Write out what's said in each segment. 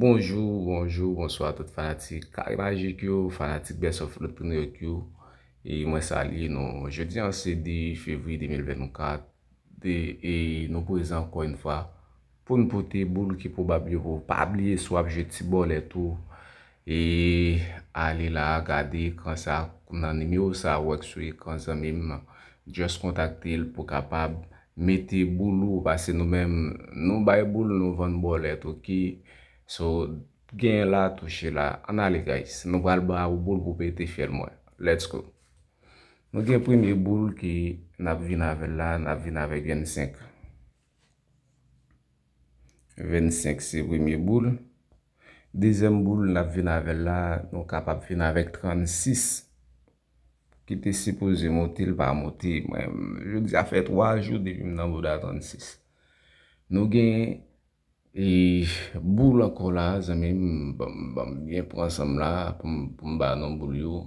Bonjou, bonjou, bonsoi a tout fanatik kagrajik yo, fanatik besoflopinoyek yo E mwen sali nou, je di an se di fevri 2024 E nou pou e zan kon yon fwa Poun pote boul ki pou babyevo, pabliye swap jeti bol eto E ale la gade kan sa kou nan emyo sa wak suye kan zan mim Just kontakte el pou kapab mette boul ou pasen nou menm Nou baye boul nou van bol eto ki So gen la touche la. Anale guys. Nou val ba ou boule pou pe ite fèl mwen. Let's go. Nou gen premiye boule ki nap vi na vel la. Nap vi na vek 25. 25 se premiye boule. Dezem boule nap vi na vel la. Nou kapap vi na vek 36. Ki te sipoze motil pa motil. Mwen jout zafè 3 jout depi mnen mwou da 36. Nou gen... E bou la ko la zanmen, mbam mbam, yon pransem la, pou mba nan bou li yo.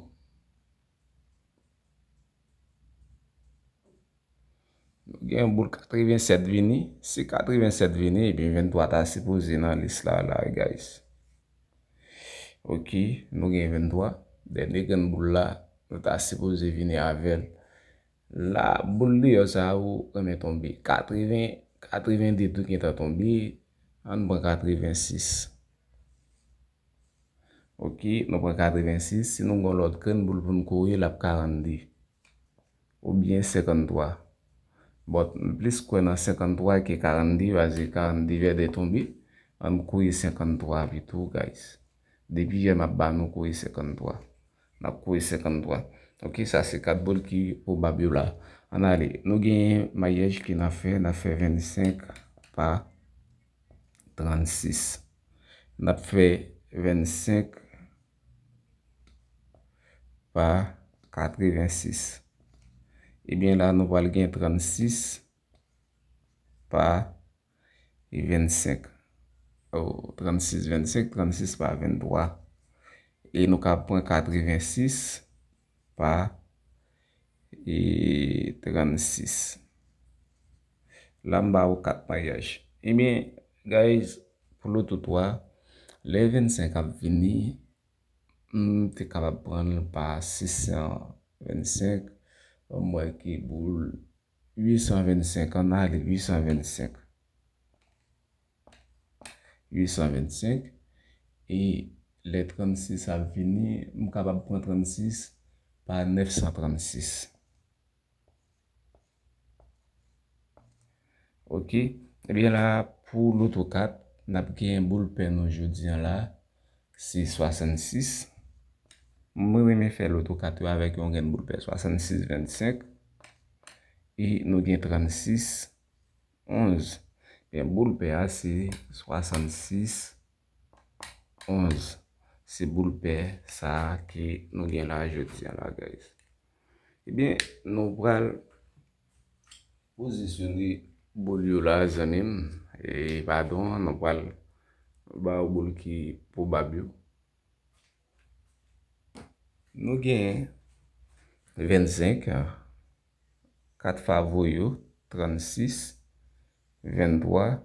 Nou gen bou 87 vini, se 87 vini, epi 23 ta sipo zina lisa la, la gaise. Ok, nou gen 23, dene gen bou la, nou ta sipo zi vini avel. La bou li yo zanmen tonbi, 82 kwen ta tonbi, An brekade vinsis. Ok. An brekade vinsis. Sinon goun lout ken. Boul pou nou kouye lap 40 di. Ou bien 53. Bot. Plis kouye nan 53 ki 40 di. Vazi 40 di. Verde ton bi. An kouye 53 pi tou guys. Depi jè mab ban nou kouye 53. Nan kouye 53. Ok. Sa se kat bol ki ou babi ou la. An ale. Nou gen mayege ki nan fe. Nan fe 25. Pa. Pa. 36. Na pfe 25 pa 86. Ebyen la nou val gen 36 pa 25. 36, 25, 36 pa 23. E nou ka pon 86 pa 36. La mba ou 4 payaj. Ebyen Guys, pou loutou toi, le 25 ap vini, m te kapab pran pa 625, m wè ki boul 825, an a li 825. 825, e le 36 ap vini, m kapab pran 36 pa 936. Ok, e bien la, pou loutokat, nap gen boulpe nou je diyan la si 66 mwen mwen fè loutokat yo avek yon gen boulpe 66, 25 e nou gen 36, 11 e boulpe a si 66, 11 se boulpe sa ki nou gen la je diyan la guys e eh ben nou pral posisyon li boulio la zanem E, padon, nan pal ba ou boul ki pou babi ou. Nou gen 25. 4 favori ou. 36. 23.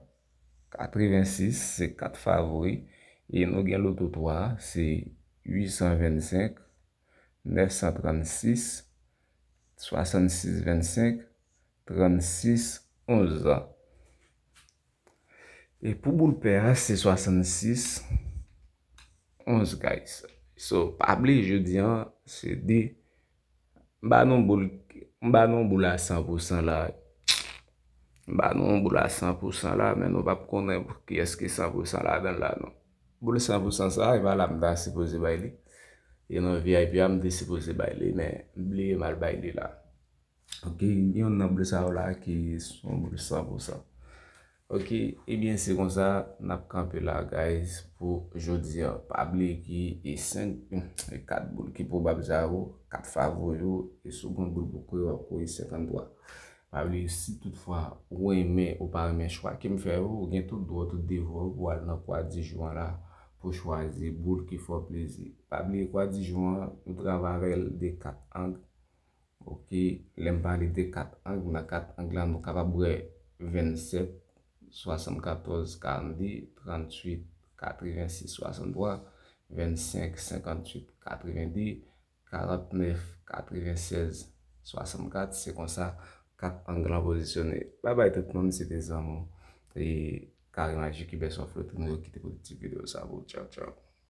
46. Se 4 favori. E, nou gen loutou 3. Se 825. 936. 66. 25. 36. 11. A. E pou boul pe a, se 66, 11 gay se. So, pa bli je di an, se di, ba non, non boul a 100% la, ba non boul a 100% la, men nou pa pou konen pou ki eske 100% la den la non. Boul 100% sa, e val amda se pose bay li. E non vi ay pi amde se pose bay li, men bli e mal bay li la. Ok, yon nan boul sa ou la ki son boul 100%. Ok, ebyen, eh se kon sa, nap kanpe la, guys, pou jodi, pabli ki e 5, e 4 boul ki pou babja yo, 4 favo yo, e soukoun boul pou kwe yo, pou e 7 doa. Pabli, si toutfwa, ou e me, oh, ou pa e me, chwa kem fwe yo, ou gen tout doa tout devol, ou al nan kwa dijouan la pou chwazi, boul ki fwo plezi. Pabli, kwa dijouan la, nou travarel de 4 ang, ok, lempare de 4 ang, nou na 4 ang la nou kapabwè 27, 74, 40, 38, 86, 63, 25, 58, 90, 49, 96, 64. Se kon sa, 4 an glan pozisyon e. Bay bay tout le monde, c'était Zamo. Te yi, karina, yi ki beso, flote nou, ki te pou ti video sa vou. Tchao, tchao.